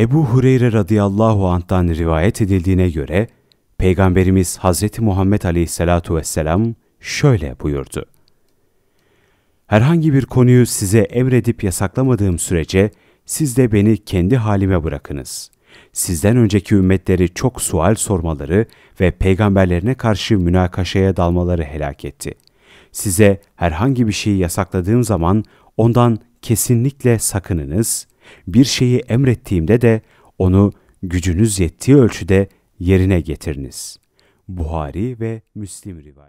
Ebu Hureyre radıyallahu anh'tan rivayet edildiğine göre Peygamberimiz Hazreti Muhammed aleyhissalatu vesselam şöyle buyurdu. Herhangi bir konuyu size emredip yasaklamadığım sürece siz de beni kendi halime bırakınız. Sizden önceki ümmetleri çok sual sormaları ve peygamberlerine karşı münakaşaya dalmaları helak etti. Size herhangi bir şeyi yasakladığım zaman ondan kesinlikle sakınınız.'' bir şeyi emrettiğimde de onu gücünüz yettiği ölçüde yerine getiriniz. Buhari ve Müslim rivayet.